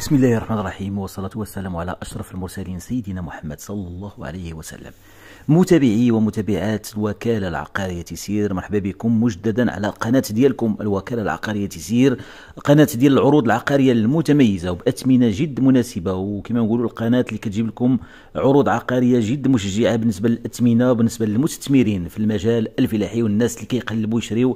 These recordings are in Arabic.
بسم الله الرحمن الرحيم والصلاة والسلام على أشرف المرسلين سيدنا محمد صلى الله عليه وسلم متابعي ومتابعات الوكالة العقارية سير مرحبا بكم مجددا على قناة ديالكم الوكالة العقارية سير قناة ديال العروض العقارية المتميزة وبأثمنة جد مناسبة وكما نقولوا القناة اللي كتجيب لكم عروض عقارية جد مشجعة بالنسبة للأثمنة وبالنسبة للمستثمرين في المجال الفلاحي والناس اللي كيقلبوا يشريوا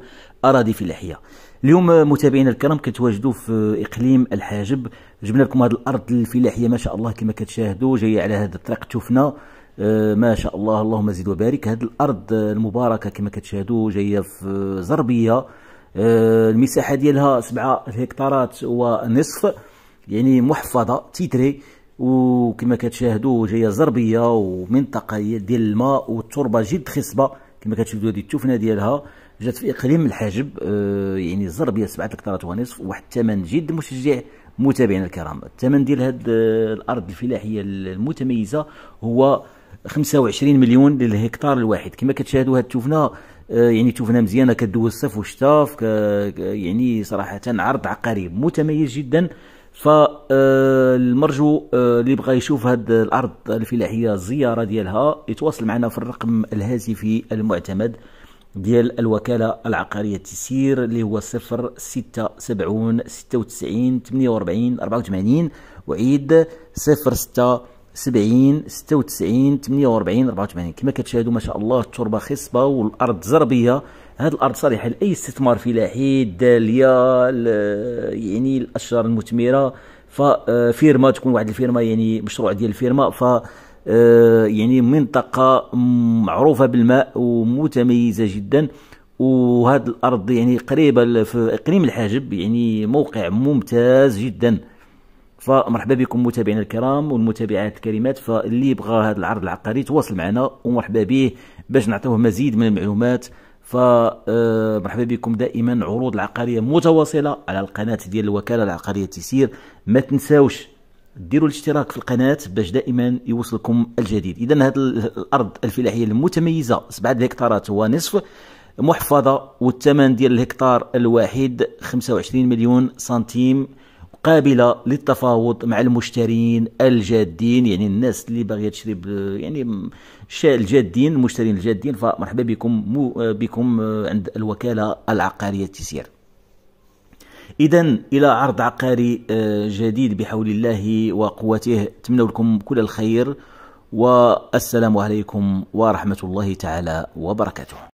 اراضي فلاحيه اليوم متابعينا الكرام كتواجدوا في اقليم الحاجب جبنا لكم هذه الارض الفلاحيه ما شاء الله كما كتشاهدوا جايه على هذا الطريق تشوفنا آه، ما شاء الله اللهم زد وبارك هذه الارض المباركه كما كتشاهدوا جايه في زربيه آه، المساحه ديالها 7 هكتارات ونصف يعني محفظه تيتري وكما كتشاهدوا جايه زربيه ومنطقه ديال الماء والتربه جد خصبه كما كتشاهدوا هذه التفنه ديالها جات في اقليم الحاجب آه، يعني الزربيه سبعه الكترات ونصف واحد الثمن جد مشجع متابعينا الكرام الثمن ديال هذه آه، الارض الفلاحيه المتميزه هو 25 مليون للهكتار الواحد كما كتشاهدوا هاد التوفنه آه، يعني توفنا مزيانه كدوز الصيف والشتاء يعني صراحه عرض عقاري متميز جدا فالمرجو اللي بغى يشوف هاد الارض الفلاحيه الزياره ديالها يتواصل معنا في الرقم الهاتفي المعتمد ديال الوكالة العقارية تيسير اللي هو صفر ستة سبعون ستة وتسعين تمنية وأربعين أربعة وثمانين وعيد صفر ستة سبعين ستة وتسعين تمنية وأربعين أربعة وثمانين كما كتشاهدوا ما شاء الله التربة خصبة والأرض زربية هذه الأرض صالحة لأي استثمار فلاحي الدالية يعني الأشجار المثمرة ففيرما آه، تكون واحد الفيرما يعني مشروع ديال الفيرما ف آه، يعني منطقة معروفة بالماء ومتميزة جدا وهذه الأرض يعني قريبة في إقليم الحاجب يعني موقع ممتاز جدا فمرحبا بكم متابعينا الكرام والمتابعات الكريمات فاللي يبغى هذا العرض العقاري تواصل معنا ومرحبا به باش نعطيوه مزيد من المعلومات فمرحبا آه، بكم دائما عروض العقاريه متواصله على القناه ديال الوكاله العقاريه تيسير ما تنساوش ديروا الاشتراك في القناه باش دائما يوصلكم الجديد اذا هذه الارض الفلاحيه المتميزه 7 هكتارات ونصف محفظه والثمن ديال الهكتار الواحد 25 مليون سنتيم قابلة للتفاوض مع المشترين الجادين يعني الناس اللي باغيه تشري يعني الجادين المشترين الجادين فمرحبا بكم بكم عند الوكالة العقارية تسير اذا الى عرض عقاري آه، جديد بحول الله وقوته اتمنى لكم كل الخير والسلام عليكم ورحمه الله تعالى وبركاته